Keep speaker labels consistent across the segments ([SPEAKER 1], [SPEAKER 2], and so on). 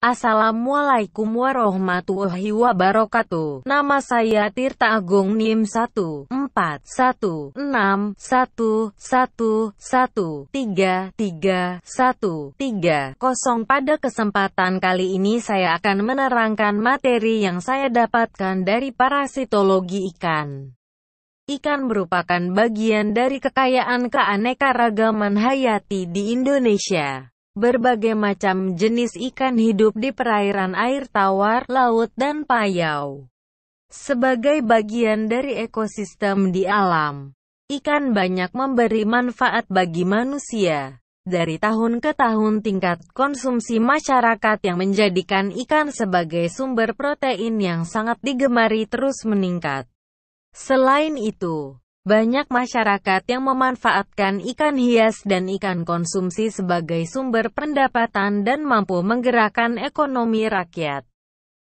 [SPEAKER 1] Assalamualaikum warahmatullahi wabarakatuh. Nama saya Tirta Agung NIM 14161111331. Pada kesempatan kali ini saya akan menerangkan materi yang saya dapatkan dari parasitologi ikan. Ikan merupakan bagian dari kekayaan keanekaragaman hayati di Indonesia. Berbagai macam jenis ikan hidup di perairan air tawar, laut dan payau. Sebagai bagian dari ekosistem di alam, ikan banyak memberi manfaat bagi manusia. Dari tahun ke tahun tingkat konsumsi masyarakat yang menjadikan ikan sebagai sumber protein yang sangat digemari terus meningkat. Selain itu, banyak masyarakat yang memanfaatkan ikan hias dan ikan konsumsi sebagai sumber pendapatan dan mampu menggerakkan ekonomi rakyat.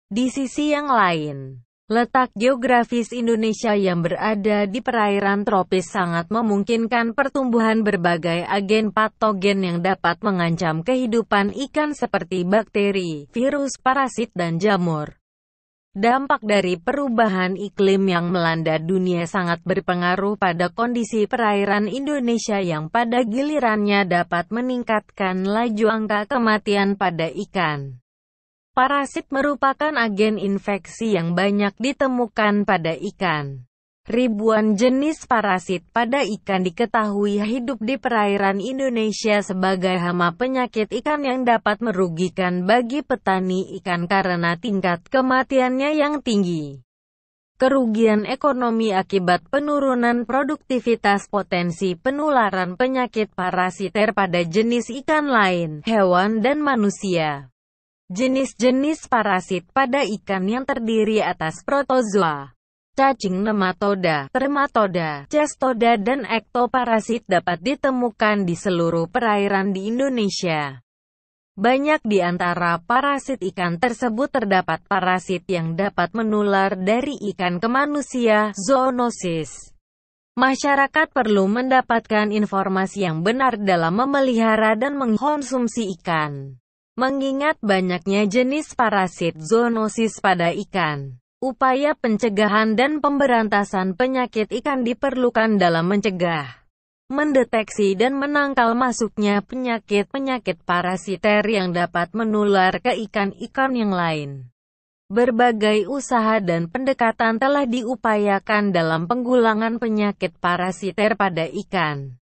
[SPEAKER 1] Di sisi yang lain, letak geografis Indonesia yang berada di perairan tropis sangat memungkinkan pertumbuhan berbagai agen patogen yang dapat mengancam kehidupan ikan seperti bakteri, virus, parasit, dan jamur. Dampak dari perubahan iklim yang melanda dunia sangat berpengaruh pada kondisi perairan Indonesia yang pada gilirannya dapat meningkatkan laju angka kematian pada ikan. Parasit merupakan agen infeksi yang banyak ditemukan pada ikan. Ribuan jenis parasit pada ikan diketahui hidup di perairan Indonesia sebagai hama penyakit ikan yang dapat merugikan bagi petani ikan karena tingkat kematiannya yang tinggi. Kerugian ekonomi akibat penurunan produktivitas potensi penularan penyakit parasiter pada jenis ikan lain, hewan dan manusia. Jenis-jenis parasit pada ikan yang terdiri atas protozoa, cacing nematoda, termatoda, cestoda dan ektoparasit dapat ditemukan di seluruh perairan di Indonesia. Banyak di antara parasit ikan tersebut terdapat parasit yang dapat menular dari ikan ke manusia, zoonosis. Masyarakat perlu mendapatkan informasi yang benar dalam memelihara dan mengkonsumsi ikan. Mengingat banyaknya jenis parasit zoonosis pada ikan, Upaya pencegahan dan pemberantasan penyakit ikan diperlukan dalam mencegah, mendeteksi dan menangkal masuknya penyakit-penyakit parasiter yang dapat menular ke ikan-ikan yang lain. Berbagai usaha dan pendekatan telah diupayakan dalam penggulangan penyakit parasiter pada ikan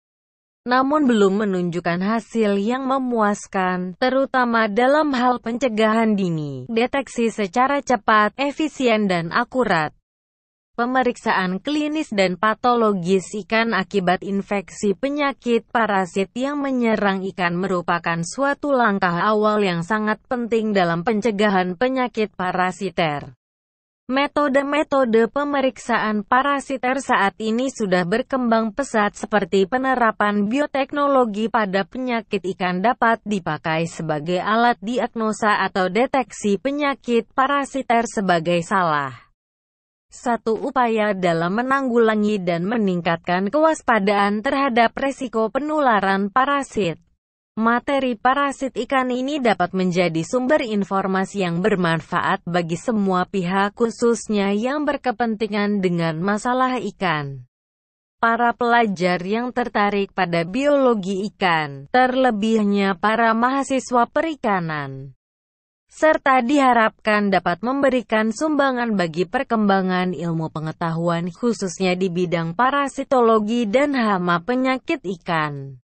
[SPEAKER 1] namun belum menunjukkan hasil yang memuaskan, terutama dalam hal pencegahan dini, deteksi secara cepat, efisien dan akurat. Pemeriksaan klinis dan patologis ikan akibat infeksi penyakit parasit yang menyerang ikan merupakan suatu langkah awal yang sangat penting dalam pencegahan penyakit parasiter. Metode-metode pemeriksaan parasiter saat ini sudah berkembang pesat seperti penerapan bioteknologi pada penyakit ikan dapat dipakai sebagai alat diagnosa atau deteksi penyakit parasiter sebagai salah satu upaya dalam menanggulangi dan meningkatkan kewaspadaan terhadap resiko penularan parasit. Materi parasit ikan ini dapat menjadi sumber informasi yang bermanfaat bagi semua pihak khususnya yang berkepentingan dengan masalah ikan. Para pelajar yang tertarik pada biologi ikan, terlebihnya para mahasiswa perikanan, serta diharapkan dapat memberikan sumbangan bagi perkembangan ilmu pengetahuan khususnya di bidang parasitologi dan hama penyakit ikan.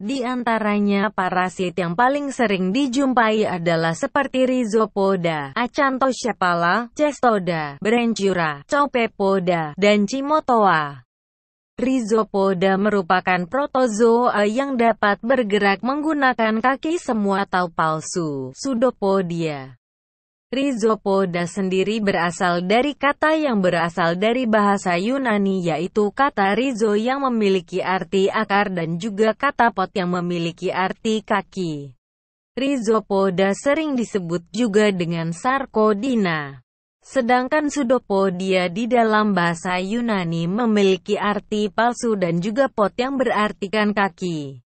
[SPEAKER 1] Di antaranya parasit yang paling sering dijumpai adalah seperti Rhizopoda, Acanthocephala, Cestoda, branchura, copepoda, dan Cimotoa. Rhizopoda merupakan protozoa yang dapat bergerak menggunakan kaki semua atau palsu, pseudopodia. Rizopoda sendiri berasal dari kata yang berasal dari bahasa Yunani yaitu kata rizo yang memiliki arti akar dan juga kata pot yang memiliki arti kaki. Rizopoda sering disebut juga dengan sarkodina. Sedangkan sudopodia di dalam bahasa Yunani memiliki arti palsu dan juga pot yang berartikan kaki.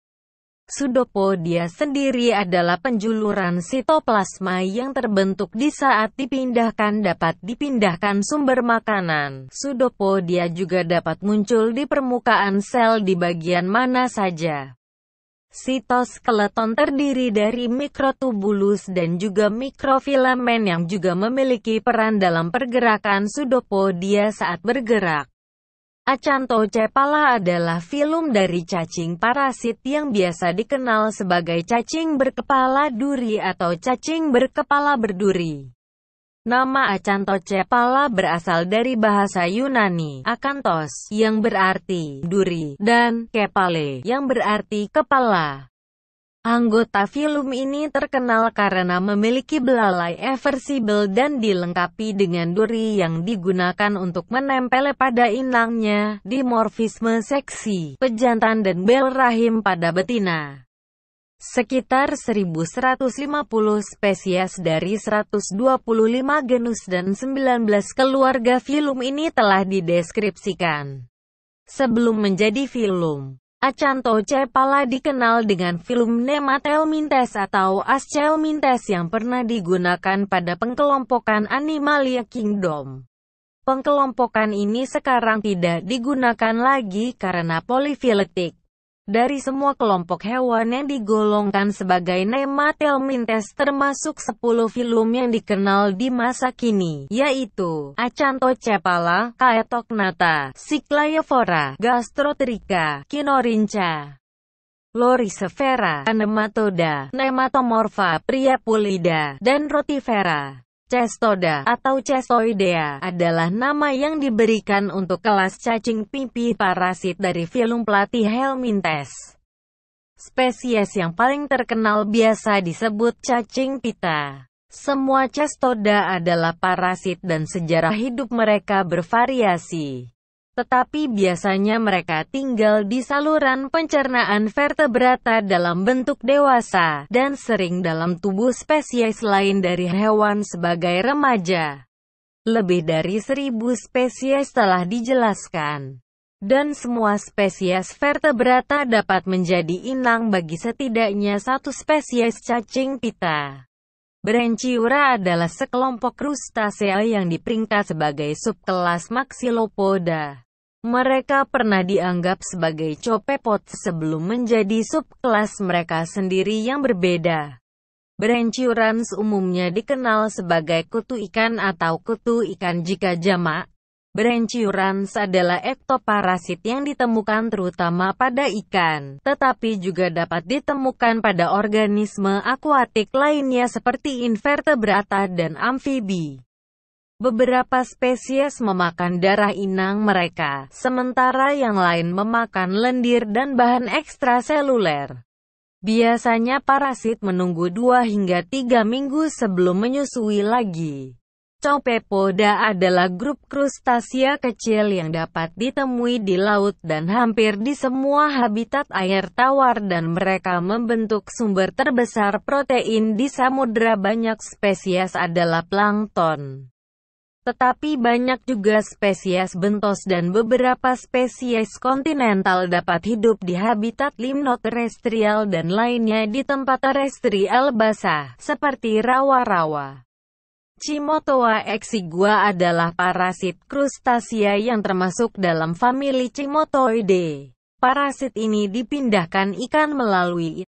[SPEAKER 1] Sudopo dia sendiri adalah penjuluran sitoplasma yang terbentuk di saat dipindahkan dapat dipindahkan sumber makanan. Sudopo dia juga dapat muncul di permukaan sel di bagian mana saja. Sitoskeleton terdiri dari mikrotubulus dan juga mikrofilamen yang juga memiliki peran dalam pergerakan sudopodia saat bergerak. Acanto Cepala adalah film dari cacing parasit yang biasa dikenal sebagai cacing berkepala duri atau cacing berkepala berduri. Nama Acanto Cepala berasal dari bahasa Yunani, akantos, yang berarti duri, dan kepale, yang berarti kepala. Anggota film ini terkenal karena memiliki belalai eversibel dan dilengkapi dengan duri yang digunakan untuk menempel pada inangnya, dimorfisme seksi, pejantan dan bel rahim pada betina. Sekitar 1150 spesies dari 125 genus dan 19 keluarga film ini telah dideskripsikan. Sebelum menjadi film, Acanto Cepala dikenal dengan film Nematel Mintes atau Aschel Mintes yang pernah digunakan pada pengkelompokan Animalia Kingdom. Pengkelompokan ini sekarang tidak digunakan lagi karena polifiletik. Dari semua kelompok hewan yang digolongkan sebagai nematelmintes termasuk 10 film yang dikenal di masa kini, yaitu Acanthocephala, Caetognatha, Cyclaeophora, Gastrotricha, Kinorincha. Lorisifera, Nematoda, Nematomorpha, Priapulida, dan Rotifera. Cestoda atau Cestoidea adalah nama yang diberikan untuk kelas cacing pipih parasit dari film pelatih Helmintes. Spesies yang paling terkenal biasa disebut cacing pita. Semua cestoda adalah parasit dan sejarah hidup mereka bervariasi. Tetapi biasanya mereka tinggal di saluran pencernaan vertebrata dalam bentuk dewasa, dan sering dalam tubuh spesies lain dari hewan sebagai remaja. Lebih dari seribu spesies telah dijelaskan. Dan semua spesies vertebrata dapat menjadi inang bagi setidaknya satu spesies cacing pita. Branchiura adalah sekelompok krustasea yang diperingkat sebagai subkelas Maxillopoda. Mereka pernah dianggap sebagai copepods sebelum menjadi subkelas mereka sendiri yang berbeda. Branchiurans umumnya dikenal sebagai kutu ikan atau kutu ikan jika jamak, Branchiurans adalah ektoparasit yang ditemukan terutama pada ikan, tetapi juga dapat ditemukan pada organisme akuatik lainnya seperti invertebrata dan amfibi. Beberapa spesies memakan darah inang mereka, sementara yang lain memakan lendir dan bahan ekstraseluler. Biasanya parasit menunggu 2 hingga 3 minggu sebelum menyusui lagi. Copepoda adalah grup krustasia kecil yang dapat ditemui di laut dan hampir di semua habitat air tawar dan mereka membentuk sumber terbesar protein di samudera banyak spesies adalah plankton. Tetapi banyak juga spesies bentos dan beberapa spesies kontinental dapat hidup di habitat limnoterestrial dan lainnya di tempat terestrial basah, seperti rawa-rawa. Cimotoa exigua adalah parasit krustasia yang termasuk dalam famili Cimotoidae. Parasit ini dipindahkan ikan melalui